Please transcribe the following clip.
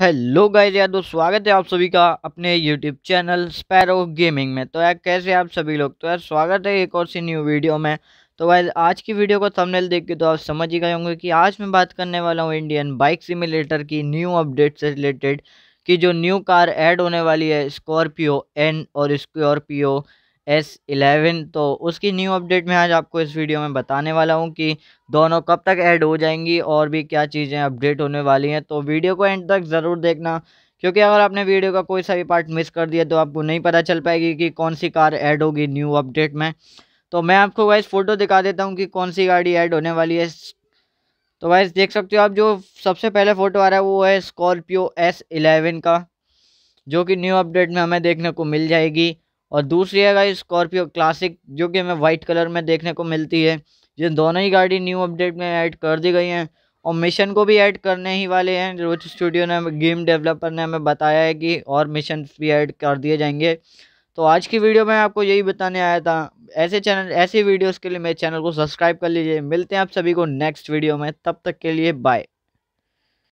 hello guys यार दोस्त स्वागत है आप सभी का अपने यूट्यूब चैनल स्पैरो गेमिंग में तो यार कैसे आप सभी लोग तो यार स्वागत है एक और सी न्यू वीडियो में तो गाइस आज की वीडियो को थंबनेल देख के तो आप समझ ही गए होंगे कि आज मैं बात करने वाला हूँ इंडियन बाइक सिमुलेटर की न्यू अपडेट से रिलेटेड कि जो न्यू कार एड होने वाली है स्कॉर्पियो एन और स्कॉर्पियो एस इलेवन तो उसकी न्यू अपडेट में आज आपको इस वीडियो में बताने वाला हूँ कि दोनों कब तक ऐड हो जाएंगी और भी क्या चीज़ें अपडेट होने वाली हैं तो वीडियो को एंड तक ज़रूर देखना क्योंकि अगर आपने वीडियो का कोई सा भी पार्ट मिस कर दिया तो आपको नहीं पता चल पाएगी कि कौन सी कार ऐड होगी न्यू अपडेट में तो मैं आपको वाइस फ़ोटो दिखा देता हूँ कि कौन सी गाड़ी ऐड होने वाली है तो वाइस देख सकते हो आप जो सबसे पहले फ़ोटो आ रहा है वो है स्कॉर्पियो एस इलेवन का जो कि न्यू अपडेट में हमें देखने को मिल जाएगी और दूसरी है गाइस स्कॉर्पियो क्लासिक जो कि हमें वाइट कलर में देखने को मिलती है ये दोनों ही गाड़ी न्यू अपडेट में ऐड कर दी गई हैं और मिशन को भी ऐड करने ही वाले हैं रोज स्टूडियो ने गेम डेवलपर ने हमें बताया है कि और मिशन भी ऐड कर दिए जाएंगे तो आज की वीडियो में आपको यही बताने आया था ऐसे चैनल ऐसी वीडियोस के लिए मेरे चैनल को सब्सक्राइब कर लीजिए मिलते हैं आप सभी को नेक्स्ट वीडियो में तब तक के लिए बाय